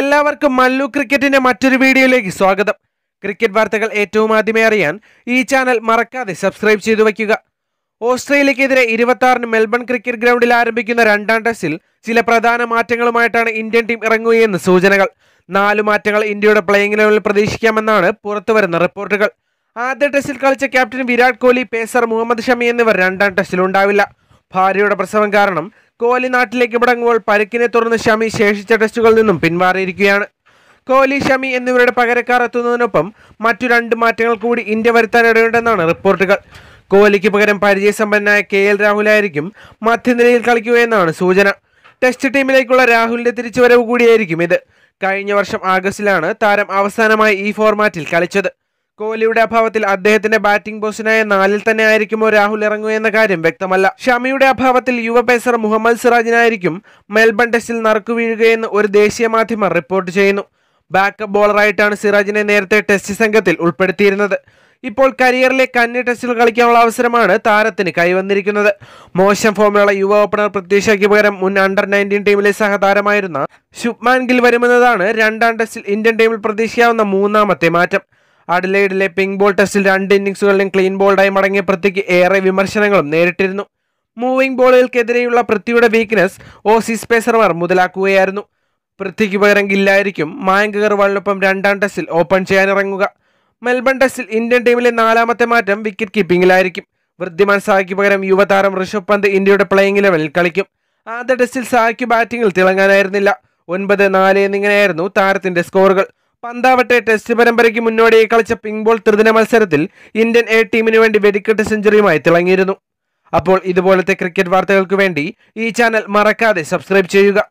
എല്ലാവർക്കും മല്ലു ക്രിക്കറ്റിന്റെ മറ്റൊരു വീഡിയോയിലേക്ക് സ്വാഗതം ക്രിക്കറ്റ് വാർത്തകൾ ഏറ്റവും ആദ്യമേ അറിയാൻ ഈ ചാനൽ മറക്കാതെ സബ്സ്ക്രൈബ് ചെയ്തു വയ്ക്കുക ഓസ്ട്രേലിയക്കെതിരെ ഇരുപത്തി ആറിന് മെൽബൺ ക്രിക്കറ്റ് ഗ്രൗണ്ടിൽ ആരംഭിക്കുന്ന രണ്ടാം ടെസ്റ്റിൽ ചില പ്രധാന മാറ്റങ്ങളുമായിട്ടാണ് ഇന്ത്യൻ ടീം ഇറങ്ങുകയെന്ന് സൂചനകൾ നാല് മാറ്റങ്ങൾ ഇന്ത്യയുടെ പ്ലേയിങ് ലെവലിൽ പ്രതീക്ഷിക്കാമെന്നാണ് പുറത്തുവരുന്ന റിപ്പോർട്ടുകൾ ആദ്യ ടെസ്റ്റിൽ കളിച്ച ക്യാപ്റ്റൻ വിരാട് കോഹ്ലി പേസർ മുഹമ്മദ് ഷമി എന്നിവർ രണ്ടാം ടെസ്റ്റിൽ ഉണ്ടാവില്ല ഭാര്യയുടെ പ്രസവം കാരണം കോഹ്ലി നാട്ടിലേക്ക് മടങ്ങുമ്പോൾ പരുക്കിനെ തുടർന്ന് ഷമി ശേഷിച്ച ടെസ്റ്റുകളിൽ നിന്നും പിന്മാറിയിരിക്കുകയാണ് കോഹ്ലി ഷമി എന്നിവരുടെ പകരക്കാർ എത്തുന്നതിനൊപ്പം മറ്റു രണ്ട് മാറ്റങ്ങൾ കൂടി ഇന്ത്യ വരുത്താനിടയുണ്ടെന്നാണ് റിപ്പോർട്ടുകൾ കോഹ്ലിക്ക് പകരം പരിചയസമ്പന്നനായ കെ എൽ രാഹുലായിരിക്കും മധ്യനിരയിൽ കളിക്കുകയെന്നാണ് സൂചന ടെസ്റ്റ് ടീമിലേക്കുള്ള രാഹുലിന്റെ തിരിച്ചുവരവ് കൂടിയായിരിക്കും ഇത് കഴിഞ്ഞ വർഷം ആഗസ്റ്റിലാണ് താരം അവസാനമായി ഈ ഫോർമാറ്റിൽ കളിച്ചത് കോഹ്ലിയുടെ അഭാവത്തിൽ അദ്ദേഹത്തിന്റെ ബാറ്റിംഗ് പോസ്റ്റിനായ നാലിൽ തന്നെ ആയിരിക്കുമോ രാഹുൽ ഇറങ്ങുകയെന്ന കാര്യം വ്യക്തമല്ല ഷമിയുടെ അഭാവത്തിൽ യുവ പേസർ മുഹമ്മദ് സിറാജിനായിരിക്കും മെൽബൺ ടെസ്റ്റിൽ നറുക്കു വീഴുകയെന്ന് ഒരു ദേശീയ മാധ്യമം റിപ്പോർട്ട് ചെയ്യുന്നു ബാക്കപ്പ് ബോളറായിട്ടാണ് സിറാജിനെ നേരത്തെ ടെസ്റ്റ് സംഘത്തിൽ ഉൾപ്പെടുത്തിയിരുന്നത് ഇപ്പോൾ കരിയറിലെ കന്നി ടെസ്റ്റിൽ കളിക്കാനുള്ള അവസരമാണ് താരത്തിന് കൈവന്നിരിക്കുന്നത് മോശം ഫോമിലുള്ള യുവ ഓപ്പണർ പ്രത്യക്ഷയ്ക്ക് പകരം മുൻ അണ്ടർ നയൻറ്റീൻ ടീമിലെ സഹതാരമായിരുന്ന ശുഭ്മാൻ ഗിൽ വരുമെന്നതാണ് രണ്ടാം ടെസ്റ്റിൽ ഇന്ത്യൻ ടീമിൽ പ്രതീക്ഷിക്കാവുന്ന മൂന്നാമത്തെ മാറ്റം അഡലൈഡിലെ പിങ്ക് ബോൾ ടെസ്റ്റിൽ രണ്ട് ഇന്നിംഗ്സുകളിലും ക്ലീൻ ബോൾഡായി മടങ്ങിയ പൃഥ്വിക്ക് ഏറെ വിമർശനങ്ങളും നേരിട്ടിരുന്നു മൂവിംഗ് ബോളുകൾക്കെതിരെയുള്ള പൃഥ്വിയുടെ വീക്ക്നെസ് ഓസീസ് പേസർമാർ മുതലാക്കുകയായിരുന്നു പൃഥ്വിക്ക് പകരം ഗില്ലായിരിക്കും മായങ്ക് അഗർവാളിനൊപ്പം രണ്ടാം ടെസ്റ്റിൽ ഓപ്പൺ ചെയ്യാനിറങ്ങുക മെൽബൺ ടെസ്റ്റിൽ ഇന്ത്യൻ ടീമിലെ നാലാമത്തെ മാറ്റം വിക്കറ്റ് കീപ്പിംഗിലായിരിക്കും വൃദ്ധിമാൻ സാഹിക്ക് പകരം യുവതാരം ഋഷഭ് പന്ത് ഇന്ത്യയുടെ പ്ലേയിങ് ലെവലിൽ കളിക്കും ആദ്യ ടെസ്റ്റിൽ സാഹിക്ക് ബാറ്റിംഗിൽ തിളങ്ങാനായിരുന്നില്ല ഒൻപത് നാല് എന്നിങ്ങനെയായിരുന്നു താരത്തിന്റെ സ്കോറുകൾ പന്താവട്ടെ ടെസ്റ്റ് പരമ്പരയ്ക്ക് മുന്നോടി കളിച്ച പിങ് ബോൾ ത്രിദിന മത്സരത്തിൽ ഇന്ത്യൻ എ ടീമിനു വേണ്ടി വെടിക്കെട്ട് സെഞ്ചുറിയുമായി തിളങ്ങിയിരുന്നു അപ്പോൾ ഇതുപോലത്തെ ക്രിക്കറ്റ് വാർത്തകൾക്ക് വേണ്ടി ഈ ചാനൽ മറക്കാതെ സബ്സ്ക്രൈബ് ചെയ്യുക